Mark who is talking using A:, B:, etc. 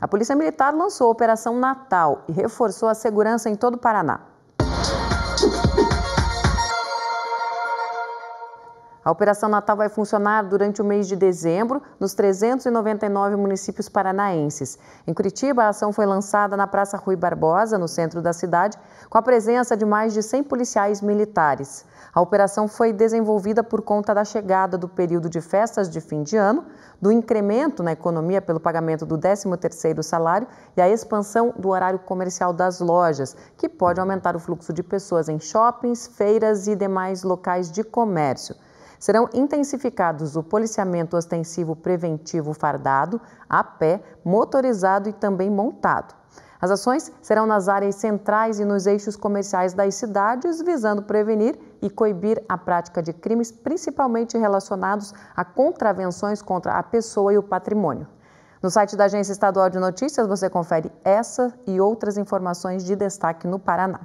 A: A Polícia Militar lançou a Operação Natal e reforçou a segurança em todo o Paraná. A Operação Natal vai funcionar durante o mês de dezembro nos 399 municípios paranaenses. Em Curitiba, a ação foi lançada na Praça Rui Barbosa, no centro da cidade, com a presença de mais de 100 policiais militares. A operação foi desenvolvida por conta da chegada do período de festas de fim de ano, do incremento na economia pelo pagamento do 13º salário e a expansão do horário comercial das lojas, que pode aumentar o fluxo de pessoas em shoppings, feiras e demais locais de comércio. Serão intensificados o policiamento ostensivo preventivo fardado, a pé, motorizado e também montado. As ações serão nas áreas centrais e nos eixos comerciais das cidades, visando prevenir e coibir a prática de crimes, principalmente relacionados a contravenções contra a pessoa e o patrimônio. No site da Agência Estadual de Notícias você confere essa e outras informações de destaque no Paraná.